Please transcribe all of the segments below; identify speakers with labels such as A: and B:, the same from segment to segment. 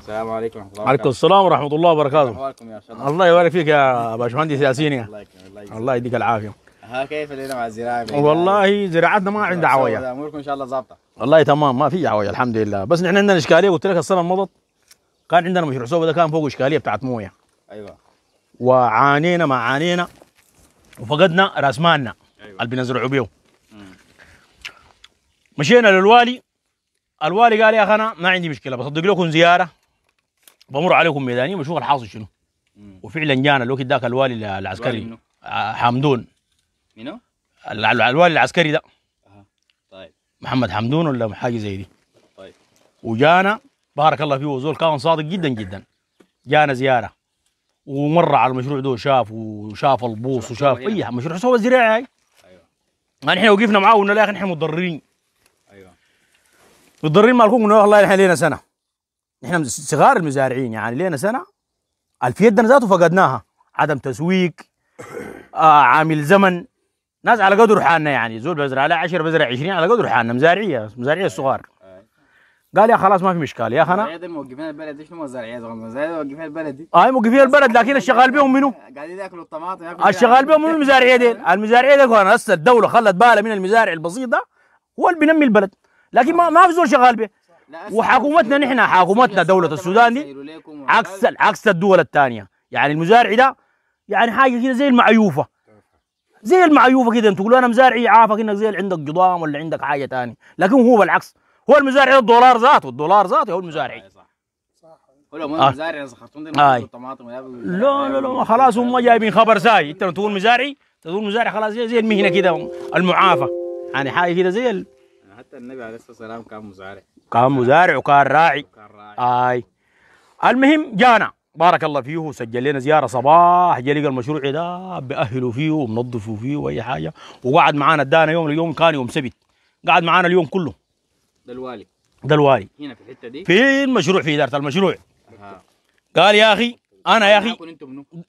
A: السلام عليكم ورحمه الله وعليكم السلام ورحمه الله وبركاته احوالكم يا شباب الله يبارك فيك يا باشمهندس ياسين الله يكرمك الله يديك العافيه ها كيف الليله مع الزراعه والله زراعتنا ما عندها عويه اموركم ان شاء الله ظابطه والله تمام ما في عويه الحمد لله بس نحن عندنا اشكاليه قلت لك السنه اللي مضت كان عندنا مشروع سوبر ده كان فوق اشكاليه بتاعت مويه ايوه وعانينا ما عانينا وفقدنا راس مالنا أيوة. اللي بنزرعوا بيه مشينا للوالي الوالي قال يا اخي انا ما عندي مشكله بصدق لكم زياره بمر عليكم ميدانيا بشوف الحاصل شنو وفعلا جانا الوقت ذاك الوالي العسكري حمدون منو؟ آه، الوالي العسكري ده أه. طيب محمد حمدون ولا حاجه زي دي طيب وجانا بارك الله فيه وزول كان صادق جدا جدا جانا زياره ومر على المشروع ده شاف وشاف البوص وشاف اي يعني؟ مشروع سوى الزراعه هاي ايوه نحن يعني وقفنا معاه وقلنا له يا اخي نحن متضررين ايوه متضررين مالكم والله نحن لينا سنه نحن صغار المزارعين يعني لينا سنه في يدنا ذاته فقدناها عدم تسويق آه عامل زمن ناس على قدر حالنا يعني زول بزرع على 10 بزرع 20 على قدر حالنا مزارعيه مزارعيه صغار قال يا خلاص ما في مشكله يا خنا موقفين البلد شنو مزارعيه مزارعيه موقفين البلد هاي آه، موقفين البلد لكن الشغال بهم منو؟ قاعدين ياكلوا الطماطم ياكلوا آه، الشغال بهم من المزارعيه دي المزارعيه دي هسه الدوله خلت بالها من المزارع البسيط ده هو اللي بينمي البلد لكن ما, ما في زول شغال به وحكومتنا نحن حكومتنا دولة السودان دي عكس عكس الدول الثانية يعني المزارع ده يعني حاجة كده زي المعيوفة زي المعيوفة كده انت تقول انا مزارعي عافك انك زي اللي عندك جضام ولا عندك حاجة ثانية لكن هو بالعكس هو المزارع الدولار ذاته الدولار ذاته هو المزارعي كله آه. مزارع زخرتون الطماطم لا لا لا خلاص هم جايبين خبر ساي انت تقول مزارعي تقول مزارع خلاص زي المهنه كده المعافى يعني حاجه كده زي ال... حتى النبي عليه الصلاه والسلام كان مزارع كان مزارع وكان راعي اي المهم جانا بارك الله فيه وسجل لنا زياره صباح جا لقى المشروع ده بأهله فيه ومنظفه فيه واي حاجه وقعد معانا ادانا يوم اليوم كان يوم سبت قعد معانا اليوم كله ده الوالي ده الوالي هنا في الحته دي في المشروع في اداره المشروع آه. قال يا اخي انا يا اخي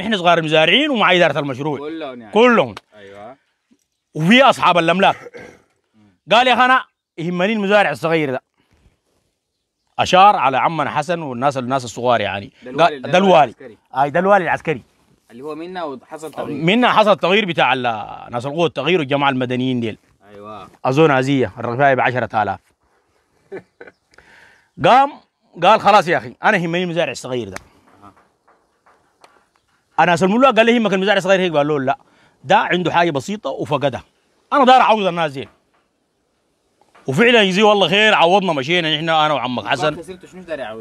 A: احنا صغار المزارعين ومع اداره المشروع كلهم يعني. كلهم ايوه وفي اصحاب الاملاك قال يا اخي انا يهمني المزارع الصغير ده اشار على عمنا حسن والناس الناس الصغار يعني ده الوالي اي آه، ده الوالي العسكري اللي هو منا وحصل تغيير منا حصل تغيير بتاع ناس القوه التغيير والجماعه المدنيين ديل ايوه اظن عزيه الرفاعي ب 10000 قام قال خلاص يا اخي انا يهمني المزارع الصغير ده انا سلموا قال لي همك المزارع الصغير هيك قال له لا ده عنده حاجه بسيطه وفقدها انا دار اعوض الناس ديل وفعلا يزي والله خير عوضنا مشينا احنا انا وعمك حسن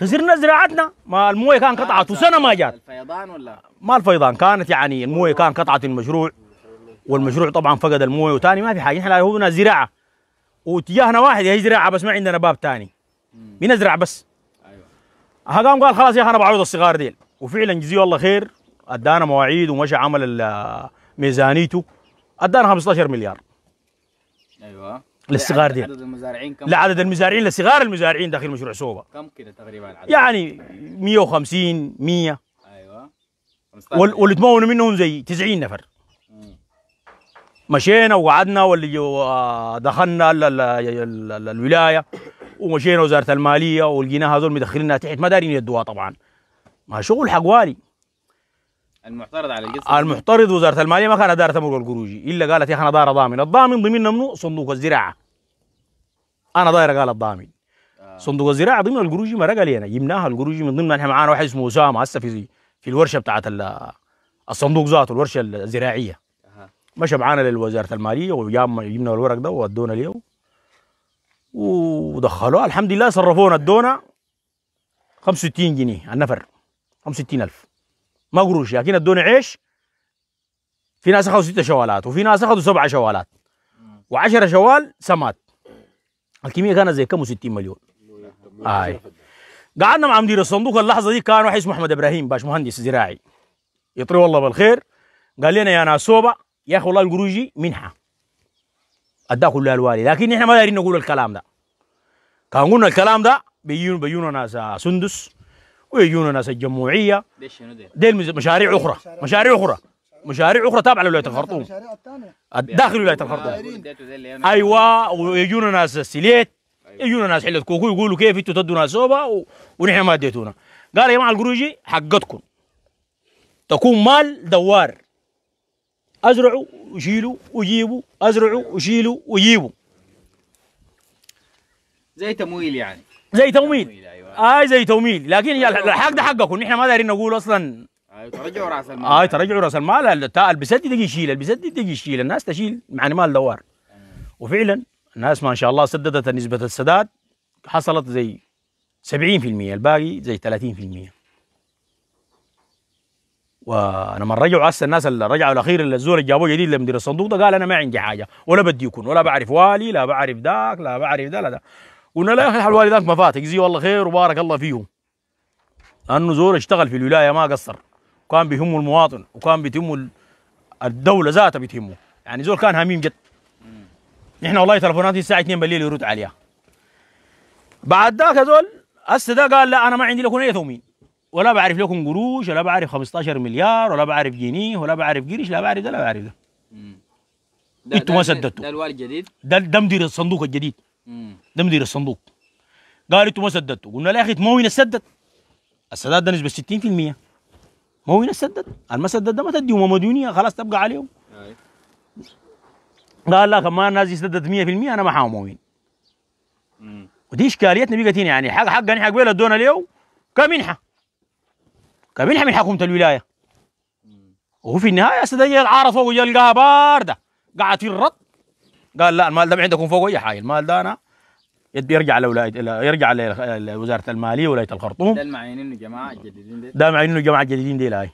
A: خسرنا زراعتنا ما المويه كان قطعت آه، وسنه ما جات الفيضان ولا ما الفيضان كانت يعني المويه كان قطعت المشروع والمشروع طبعا فقد المويه وثاني ما في حاجه احنا هنا زراعه واتجاهنا واحد هي زراعه بس ما عندنا باب ثاني بنزرع بس ايوه قام قال خلاص يا اخي انا بعوض الصغار ديل وفعلا جزيه الله خير ادانا مواعيد ومشى عمل ميزانيته ادانا 15 مليار ايوه
B: للصغار دي عدد
A: المزارعين كم؟ لعدد المزارعين لصغار المزارعين داخل مشروع صوبه كم كده تقريبا العدد؟ يعني 150 100 ايوه وال واللي تمونوا منهم زي 90 نفر مشينا وقعدنا واللي آه، دخلنا الولايه ومشينا وزاره الماليه ولقيناها هذول مدخلينها تحت ما دارين يدوها طبعا ما شغل حقوالي المعترض على الجلسه المعترض وزاره الماليه ما كانت دار تمر القروجي الا قالت يا اخي انا دار ضامن الضامن ضمن منه صندوق الزراعه انا داير قال الضامن آه. صندوق الزراعه ضمن القروجي ما رقى لينا جبناها القروجي من ضمنها احنا معانا واحد اسمه اسامه هسه في في الورشه بتاعت الصندوق ذاته الورشه الزراعيه آه. مشى معانا للوزاره الماليه وجبنا الورق ده وادونا له ودخلوها الحمد لله صرفونا ادونا 65 جنيه النفر 65000 ما قروش لكن ادوني عيش في ناس اخذوا ستة شوالات وفي ناس اخذوا سبعة شوالات و10 شوال سمات الكميه كانت زي كم 60 مليون اي قعدنا مع مدير الصندوق اللحظه دي كان واحد اسمه احمد ابراهيم باش مهندس زراعي يطري والله بالخير قال لنا يا ناس صوبة يا اخي والله القروجي منحه اداه كلها الوالي لكن احنا ما دايرين نقول الكلام ده كان قلنا الكلام ده بيجون بيجونا ناس آه، سندس ويجونا ناس الجمعية دي مشاريع اخرى مشاريع اخرى مشاريع اخرى تابعه لولايه الخرطوم داخل ولايه الخرطوم ايوه, أيوة، ويجونا ناس السليت أيوة. يجونا ناس حله كوكو يقولوا كيف انتوا تدوا ناس سوبا ونحن ما اديتونا قال يا جماعه القروجي حقتكم تكون مال دوار ازرعوا وشيلوا وجيبوا ازرعوا وشيلوا وجيبوا زي تمويل يعني زي توميل اي أيوة. آه، زي توميل لكن أيوة. الحق ده حقكم نحن ما دايرين نقول اصلا اي أيوة، ترجعوا راس المال اي آه، ترجعوا راس المال البسد دي يشيل البسد دي يشيل الناس تشيل مع يعني مال دوار وفعلا الناس ما شاء الله سددت نسبه السداد حصلت زي 70% الباقي زي 30% وانا من رجعوا هسه الناس اللي رجعوا الاخير اللي الزول اللي جابوه جديد لمدير الصندوق ده قال انا ما عندي حاجه ولا بدي يكون ولا بعرف والي لا بعرف ذاك لا بعرف ده لا ده قلنا لا يا اخي ذاك ما فات يجزيه والله خير وبارك الله فيهم لانه زور اشتغل في الولايه ما قصر وكان بيهمه المواطن وكان بيتم الدوله ذاتها بتهمه يعني زور كان هميم جد نحن والله تلفوناتي الساعه 2 بالليل يرد عليها بعد ذاك زول هسه ده قال لا انا ما عندي لكم اي ثومين ولا بعرف لكم قروش ولا بعرف 15 مليار ولا بعرف جنيه ولا بعرف قرش لا بعرف ده لا بعرف ده انتوا ما سددتوا ده الوالد الجديد ده ده مدير الصندوق الجديد ده مدير الصندوق قال انتوا ما سددتوا قلنا له يا اخي هو السدد السداد ده نسبه 60% مهون السدد ما سدد ده ما تديهم مديونيه خلاص تبقى عليهم قال لا كمان الناس سددت 100% انا ما موين ودي اشكاليتنا بقت هنا يعني حق حق نحق بيلا ادونا اليوم كمنحه كمنحه من حكومه الولايه وفي النهايه السداد العارة فوق جا لقاها بارده قاعد في الرط قال لا المال ده ما عندكم فوق اي حاجه المال ده انا يرجع لولايه يرجع لوزاره الماليه ولايه الخرطوم ده المعينين الجماعه الجديدين دي ده المعينين الجماعه الجديدين دي هاي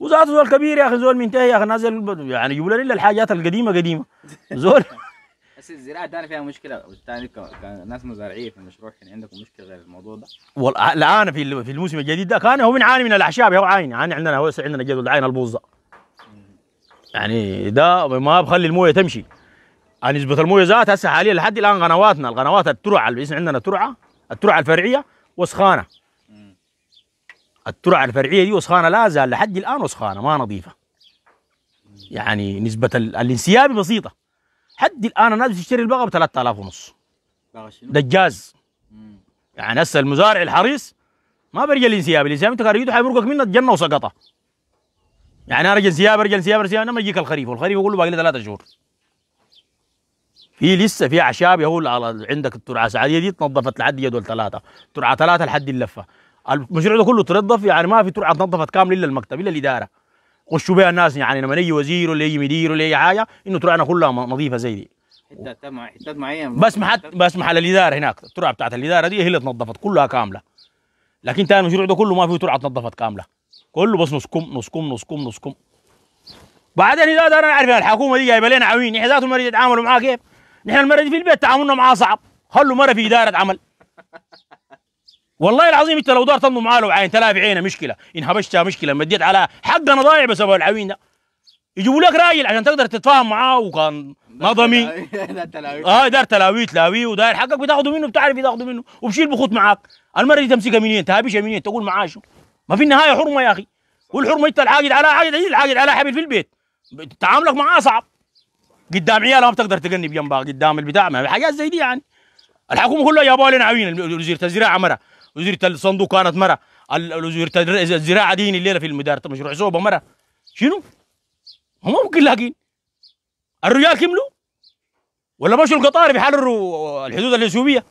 A: وزاره زول كبير يا اخي زول منتهي يا اخي نازل يعني يجيبوا لنا الا الحاجات القديمه قديمه زول بس الزراعه ده فيها مشكله والثاني كناس مزارعين في المشروع كان عندكم مشكله غير الموضوع ده والله آه، الان في في الموسم الجديد ده كان هو بنعاني من الاعشاب هو عاين يعني عندنا هو عندنا جدول عاين البوظه يعني ده ما بخلي المويه تمشي نسبه المويزات هسه حاليا لحد الان قنواتنا القنوات الترعه اللي عندنا ترعه الترعه الفرعيه وسخانه الترعه الفرعيه دي وسخانه لا زال لحد الان وسخانه ما نظيفه يعني نسبه الانسياب بسيطه حد الان الناس بتشتري البقره ب 3000 ونص دجاز يعني هسه المزارع الحريص ما برجع الانسياب الانسياب انت كاريته حيمرقك منه الجنه وسقطه يعني ارجع انسياب ارجع انسياب ارجع انسياب لما يجيك الخريف والخريف يقول له باقي لي ثلاثة شهور هي لسه في اعشاب يا هو عندك الترعه السعوديه دي تنظفت لحد دول ثلاثه ترعه ثلاثه لحد اللفه المشروع ده كله تنظف يعني ما في ترعه تنظفت كامل الا المكتب الا الاداره خشوا بها الناس يعني لما اي وزير ولا اي مدير ولا اي حاجه انه ترعنا كلها نظيفه زي دي حتات معينه بس محل بس محل الاداره هناك الترعه بتاعت الاداره دي هي اللي تنظفت كلها كامله لكن تاني المشروع ده كله ما فيه ترعه تنظفت كامله كله بس نص كم نص كم. بعدين اذا انا اعرف الحكومه دي جايبه لنا عوين احنا ذاتهم يتعاملوا معاه كيف نحن المره دي في البيت تعاملنا معاه صعب خلوا مره في اداره عمل والله العظيم انت لو دارت معاه لو عين تلاقي بعينه مشكله ان هبشتها مشكله مديت على حقنا ضايع بسبب العوين ده يجيبوا لك راجل عشان تقدر تتفاهم معاه وكان نظمي اه دار تلاويه تلاويه وداير حقك بتاخده منه بتعرف بتاخده منه وبشيل بخوت معاك المره دي تمسكها منين تهابشها منين تقول معاه شو ما في النهايه حرمه يا اخي والحرمه انت العاقد على عاقد العاقد على حبيب في البيت تعاملك معاه صعب قدام عيالها ما بتقدر تقني بجنبها قدام البتاع ما حاجات زي دي يعني الحكومه كلها جابوها لنا عوين وزيره الزراعه مره وزيره الصندوق كانت مره وزيره الزراعه دين الليله في المدار مشروع صوبه مره شنو؟ هم ممكن لاقين الرجال كملوا ولا مشوا القطار بيحرروا الحدود الاثيوبيه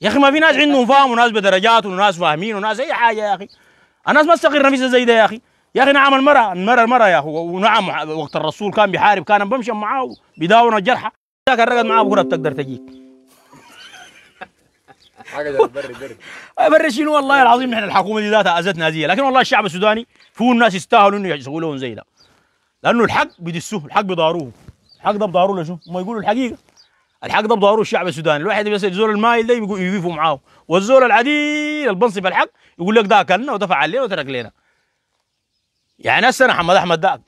A: يا اخي ما في ناس عندهم فهم وناس بدرجات وناس فاهمين وناس اي حاجه يا اخي الناس ما تستقر نفسها زي ده يا اخي يا اخي نعم المرأة المرأة المرأة يا اخي ونعم وقت الرسول كان بيحارب كان بمشي معاه بيداون الجرحى ذاك الرقد معاه بكره بتقدر تجيك حاجه بري بري بري شنو والله العظيم نحن الحكومه دي ذاتها اذتنا هذه لكن والله الشعب السوداني فيه الناس يستاهلوا انه يسووا لهم زي ده لانه الحق بيدسوه الحق بيضاروه الحق ده بضاروه لشو؟ ما يقولوا الحقيقه الحق ده بضاروه الشعب السوداني الواحد بس الزول المايل ده يقول يقيفوا معاه والزول العديل البنصف الحق يقول لك ده اكلنا ودفع علينا وترك لنا يعني هسه محمد احمد ده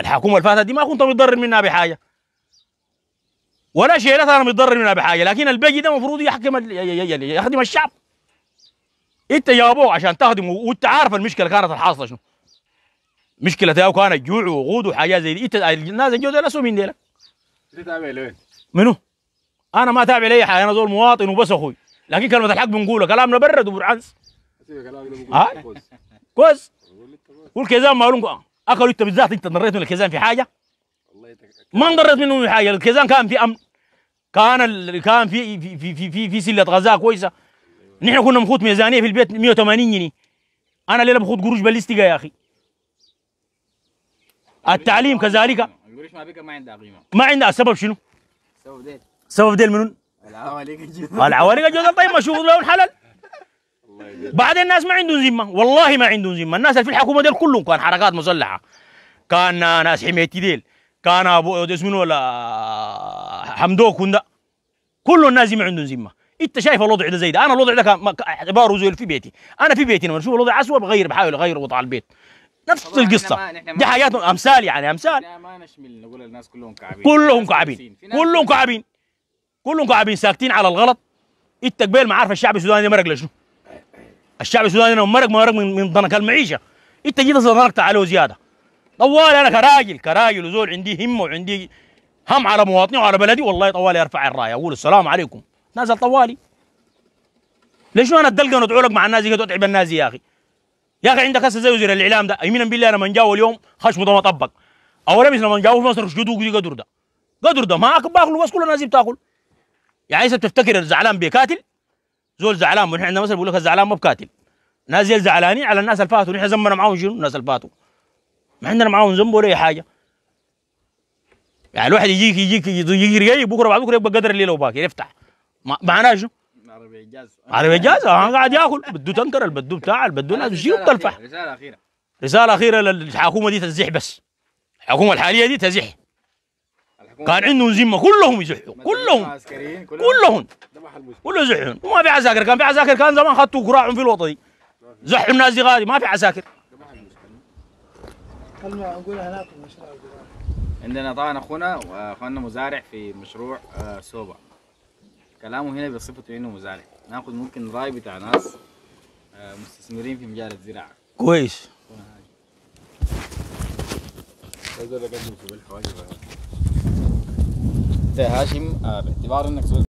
A: الحكومه اللي فاتت دي ما كنت متضرر منها بحاجه ولا لا انا متضرر منها بحاجه لكن البيجي ده المفروض يحكم يخدم الشعب انت جابوه عشان تخدمه وانت عارف المشكله كانت الحاصله شنو مشكله تاو كانت جوع ووقود وحاجات زي دي انت الناس الجوده ده لسوا من ديلا منو؟ انا ما تابع لاي حاجه انا زول مواطن وبس اخوي لكن كلمه الحق بنقولها كلامنا برد وبرعنس كلامنا كوز والكيزان مالهم اكلوا انت بالذات انت ضريت من الكيزان في حاجه ما ضريت منه في حاجه الكيزان كان في امن كان ال... كان في في في في, في, في سله غذاء كويسه نحن كنا بنخوض ميزانيه في البيت 180 جنيه انا ليله بخوط قروش باليستيكا يا اخي التعليم كذلك القروش ما بيك ما عندها قيمه ما عندها السبب شنو؟ سبب ديل سبب ديل منو؟ العواليق الجدل العواليق الجدل طيب ما شوف له بعد الناس ما عندهم ذمه والله ما عندهم ذمه الناس اللي في الحكومه ديل كلهم كان حركات مسلحه كان ناس حميتي ديل كان ابو اسمه ولا حمدوك كندا كل الناس دي ما عندهم ذمه انت شايف الوضع ده زي ده انا الوضع ده كان عباره زي في بيتي انا في بيتي لما بشوف الوضع اسوء بغير بحاول اغير وضع البيت نفس القصه دي حاجات امثال يعني امثال ما نشمل نقول الناس كلهم كعابين كلهم كعابين كلهم كعابين كلهم كعبين ساكتين على الغلط انت قبيل ما عارف الشعب السوداني ده مرق لشنو الشعب السوداني لو مرق مرق من من ضنك المعيشه انت جيت ضنكت عليه زياده طوال انا كراجل كراجل وزول عندي همه وعندي هم على مواطني وعلى بلدي والله طوالي ارفع الرايه اقول السلام عليكم نازل طوالي ليش انا اتدلقن لك مع الناس كده واتعب الناس يا اخي يا اخي عندك هسه زي وزير الاعلام ده يمينا بالله انا من جاوا اليوم خشمه ده ما طبق اولا مثل من جاوا في مصر شدوه قدر ده قدر ده ما اكل باكل بس كل الناس بتاكل يا يعني عايزه بتفتكر الزعلان بيقاتل زول زعلان ونحن عندنا مثلا بيقول لك الزعلان ما بكاتب ناس زي زعلانين على الناس اللي فاتوا نحن زمنا معاهم شنو الناس اللي فاتوا ما عندنا معاهم ذنب ولا اي حاجه يعني الواحد يجيك يجيك يجيك يجيك بكره بعد بكره يبقى قدر الليله وباكر يفتح معناه شنو؟ عربي جاز عربي جاز آه، قاعد ياكل بدو تنكر البدو بتاع البدو ناس بتشيل رساله اخيره رساله اخيره للحكومه دي تزيح بس الحكومه الحاليه دي تزيح كان عندهم زمه كلهم يزحوا كلهم كلهم كلهم يزحون وما في عساكر كان في عساكر كان زمان خطوا كراعهم في الوطني زحم زحوا الناس دي غالي ما في عساكر عندنا طبعا اخونا واخونا مزارع في مشروع آه، سوبا كلامه هنا بصفته انه مزارع ناخذ ممكن راي بتاع ناس آه، مستثمرين في مجال الزراعه كويس ذا هاشم آه، باعتبار انك